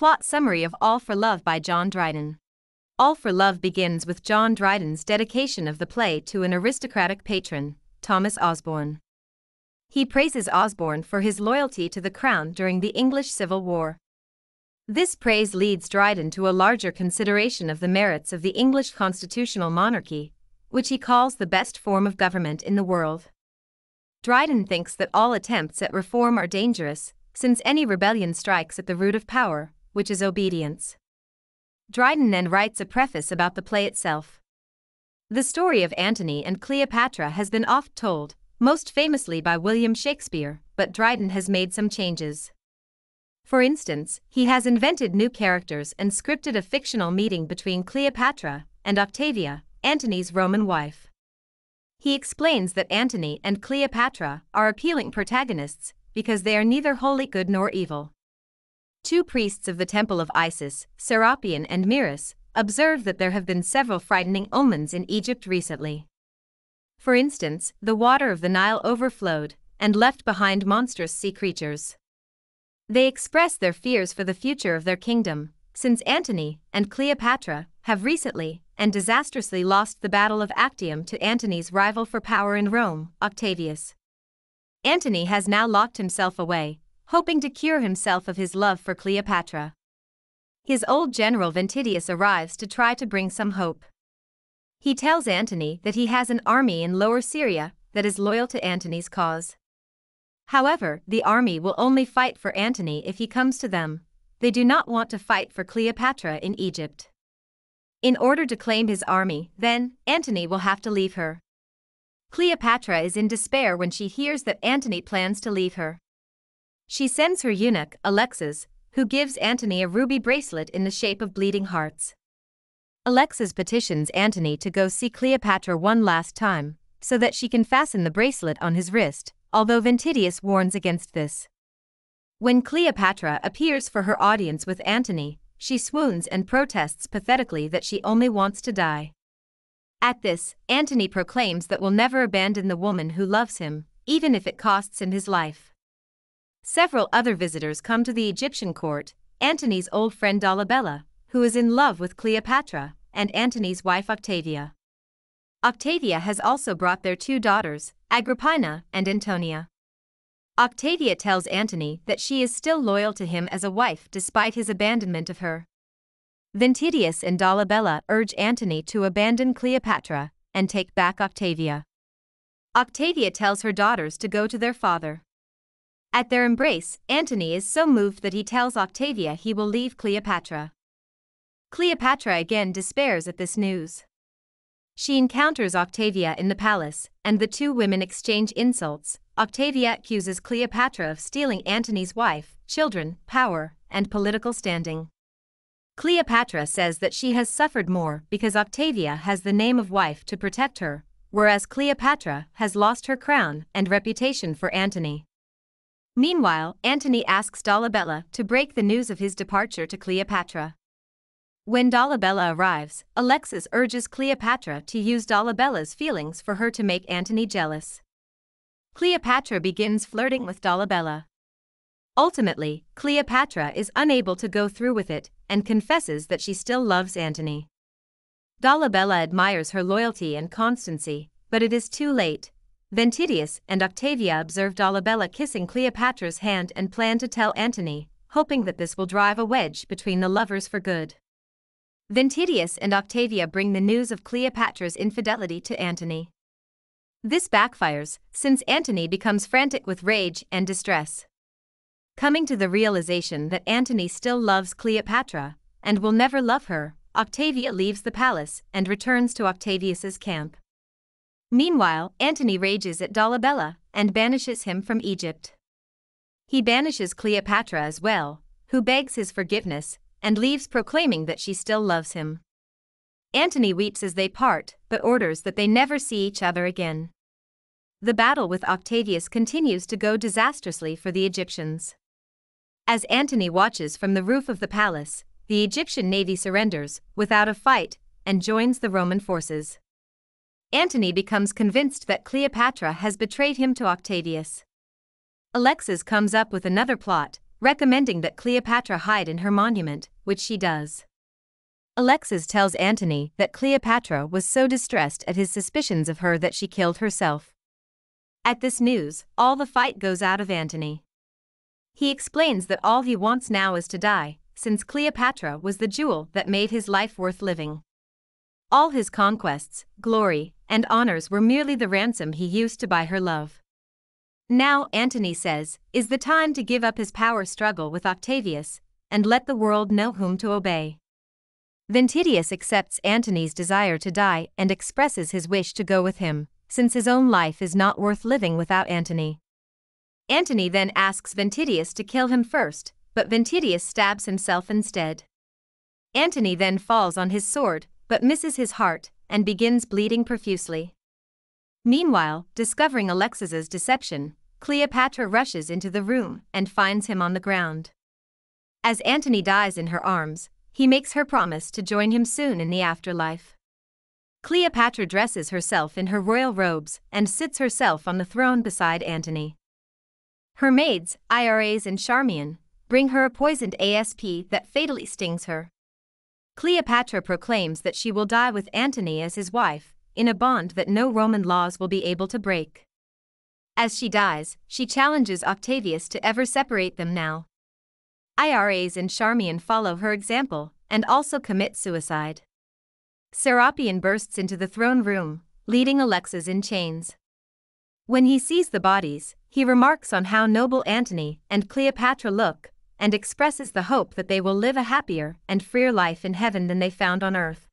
Plot summary of All for Love by John Dryden. All for Love begins with John Dryden's dedication of the play to an aristocratic patron, Thomas Osborne. He praises Osborne for his loyalty to the crown during the English Civil War. This praise leads Dryden to a larger consideration of the merits of the English constitutional monarchy, which he calls the best form of government in the world. Dryden thinks that all attempts at reform are dangerous, since any rebellion strikes at the root of power, which is obedience. Dryden then writes a preface about the play itself. The story of Antony and Cleopatra has been oft told, most famously by William Shakespeare, but Dryden has made some changes. For instance, he has invented new characters and scripted a fictional meeting between Cleopatra and Octavia, Antony's Roman wife. He explains that Antony and Cleopatra are appealing protagonists because they are neither wholly good nor evil. Two priests of the temple of Isis, Serapion and Miras, observed that there have been several frightening omens in Egypt recently. For instance, the water of the Nile overflowed and left behind monstrous sea creatures. They express their fears for the future of their kingdom, since Antony and Cleopatra have recently and disastrously lost the Battle of Actium to Antony's rival for power in Rome, Octavius. Antony has now locked himself away hoping to cure himself of his love for Cleopatra. His old general Ventidius arrives to try to bring some hope. He tells Antony that he has an army in Lower Syria that is loyal to Antony's cause. However, the army will only fight for Antony if he comes to them, they do not want to fight for Cleopatra in Egypt. In order to claim his army, then, Antony will have to leave her. Cleopatra is in despair when she hears that Antony plans to leave her. She sends her eunuch, Alexis, who gives Antony a ruby bracelet in the shape of bleeding hearts. Alexis petitions Antony to go see Cleopatra one last time, so that she can fasten the bracelet on his wrist, although Ventidius warns against this. When Cleopatra appears for her audience with Antony, she swoons and protests pathetically that she only wants to die. At this, Antony proclaims that will never abandon the woman who loves him, even if it costs him his life. Several other visitors come to the Egyptian court, Antony's old friend Dolabella, who is in love with Cleopatra, and Antony's wife Octavia. Octavia has also brought their two daughters, Agrippina and Antonia. Octavia tells Antony that she is still loyal to him as a wife despite his abandonment of her. Ventidius and Dolabella urge Antony to abandon Cleopatra and take back Octavia. Octavia tells her daughters to go to their father. At their embrace, Antony is so moved that he tells Octavia he will leave Cleopatra. Cleopatra again despairs at this news. She encounters Octavia in the palace, and the two women exchange insults. Octavia accuses Cleopatra of stealing Antony's wife, children, power, and political standing. Cleopatra says that she has suffered more because Octavia has the name of wife to protect her, whereas Cleopatra has lost her crown and reputation for Antony. Meanwhile, Antony asks Dolabella to break the news of his departure to Cleopatra. When Dolabella arrives, Alexis urges Cleopatra to use Dolabella's feelings for her to make Antony jealous. Cleopatra begins flirting with Dolabella. Ultimately, Cleopatra is unable to go through with it and confesses that she still loves Antony. Dolabella admires her loyalty and constancy, but it is too late, Ventidius and Octavia observe Dolabella kissing Cleopatra's hand and plan to tell Antony, hoping that this will drive a wedge between the lovers for good. Ventidius and Octavia bring the news of Cleopatra's infidelity to Antony. This backfires, since Antony becomes frantic with rage and distress. Coming to the realization that Antony still loves Cleopatra, and will never love her, Octavia leaves the palace and returns to Octavius's camp. Meanwhile, Antony rages at Dolabella and banishes him from Egypt. He banishes Cleopatra as well, who begs his forgiveness and leaves proclaiming that she still loves him. Antony weeps as they part, but orders that they never see each other again. The battle with Octavius continues to go disastrously for the Egyptians. As Antony watches from the roof of the palace, the Egyptian navy surrenders, without a fight, and joins the Roman forces. Antony becomes convinced that Cleopatra has betrayed him to Octavius. Alexis comes up with another plot, recommending that Cleopatra hide in her monument, which she does. Alexis tells Antony that Cleopatra was so distressed at his suspicions of her that she killed herself. At this news, all the fight goes out of Antony. He explains that all he wants now is to die, since Cleopatra was the jewel that made his life worth living. All his conquests, glory, and honors were merely the ransom he used to buy her love. Now, Antony says, is the time to give up his power struggle with Octavius, and let the world know whom to obey. Ventidius accepts Antony's desire to die and expresses his wish to go with him, since his own life is not worth living without Antony. Antony then asks Ventidius to kill him first, but Ventidius stabs himself instead. Antony then falls on his sword, but misses his heart and begins bleeding profusely. Meanwhile, discovering Alexis's deception, Cleopatra rushes into the room and finds him on the ground. As Antony dies in her arms, he makes her promise to join him soon in the afterlife. Cleopatra dresses herself in her royal robes and sits herself on the throne beside Antony. Her maids, IRAs and Charmian, bring her a poisoned ASP that fatally stings her. Cleopatra proclaims that she will die with Antony as his wife, in a bond that no Roman laws will be able to break. As she dies, she challenges Octavius to ever separate them now. IRAs and Charmian follow her example and also commit suicide. Serapion bursts into the throne room, leading Alexis in chains. When he sees the bodies, he remarks on how noble Antony and Cleopatra look, and expresses the hope that they will live a happier and freer life in heaven than they found on earth.